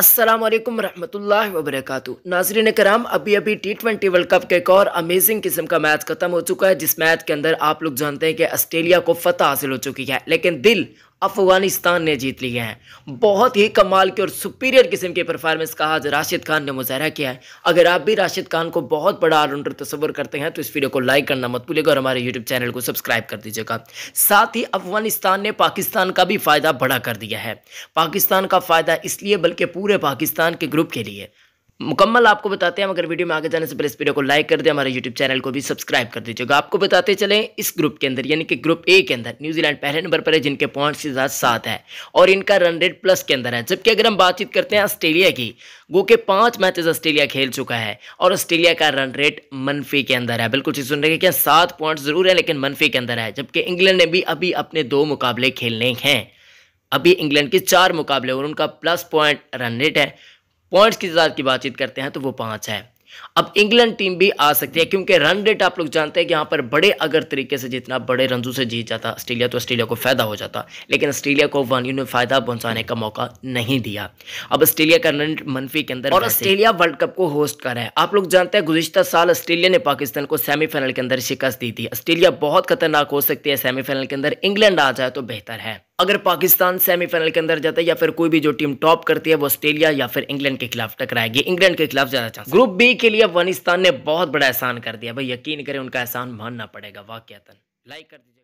असलम वरहमल वबरक नाजरीन कराम अभी अभी टी ट्वेंटी वर्ल्ड कप के एक और अमेजिंग किस्म का मैच खत्म हो चुका है जिस मैच के अंदर आप लोग जानते हैं कि ऑस्ट्रेलिया को फतह हासिल हो चुकी है लेकिन दिल अफगानिस्तान ने जीत लिए हैं बहुत ही कमाल के और सुपीरियर किस्म के परफॉर्मेंस का आज राशिद खान ने मुजाहरा किया है अगर आप भी राशिद खान को बहुत बड़ा ऑलराउंडर तस्वर करते हैं तो इस वीडियो को लाइक करना मत भूलिएगा और हमारे यूट्यूब चैनल को सब्सक्राइब कर दीजिएगा साथ ही अफगानिस्तान ने पाकिस्तान का भी फायदा बड़ा कर दिया है पाकिस्तान का फायदा इसलिए बल्कि पूरे पाकिस्तान के ग्रुप के लिए मुकम्मल आपको बताते हैं अगर वीडियो में आगे जाने से पहले इस वीडियो को लाइक कर दे हमारे यूट्यूब चैनल को भी सब्सक्राइब कर दीजिएगा आपको बताते चले इस ग्रुप के अंदर यानी कि ग्रुप ए के अंदर न्यूजीलैंड पहले नंबर पर है जिनके पॉइंट की ज्यादा सात है और इनका रन रेट प्लस के अंदर है जबकि अगर हम बातचीत करते हैं ऑस्ट्रेलिया की गो के पांच मैचेस ऑस्ट्रेलिया खेल चुका है और ऑस्ट्रेलिया का रन रेट मनफी के अंदर है बिल्कुल सुन रहे हैं क्या सात पॉइंट जरूर है लेकिन मनफी के अंदर है जबकि इंग्लैंड ने भी अभी अपने दो मुकाबले खेलने हैं अभी इंग्लैंड के चार मुकाबले और उनका प्लस पॉइंट रन रेट है पॉइंट्स की तादाद की बातचीत करते हैं तो वो पाँच है अब इंग्लैंड टीम भी आ सकती है क्योंकि रन रेट आप लोग जानते हैं कि यहाँ पर बड़े अगर तरीके से जितना बड़े रनजू से जीत जाता ऑस्ट्रेलिया तो ऑस्ट्रेलिया को फायदा हो जाता लेकिन ऑस्ट्रेलिया को वन यू ने फायदा पहुंचाने का मौका नहीं दिया अब ऑस्ट्रेलिया का रन मनफी के अंदर और ऑस्ट्रेलिया वर्ल्ड कप को होस्ट कर रहा है आप लोग जानते हैं गुजशत साल ऑस्ट्रेलिया ने पाकिस्तान को सेमीफाइनल के अंदर शिकस्त दी थी ऑस्ट्रेलिया बहुत खतरनाक हो सकती है सेमीफाइनल के अंदर इंग्लैंड आ जाए तो बेहतर है अगर पाकिस्तान सेमीफाइनल के अंदर जाता है या फिर कोई भी जो टीम टॉप करती है वो ऑस्ट्रेलिया या फिर इंग्लैंड के खिलाफ टकराएगी इंग्लैंड के खिलाफ ज्यादा चांस ग्रुप बी के लिए अफगानिस्तान ने बहुत बड़ा एहसान कर दिया भाई यकीन करें उनका एहसान मानना पड़ेगा वाक्यतन लाइक कर दीजिए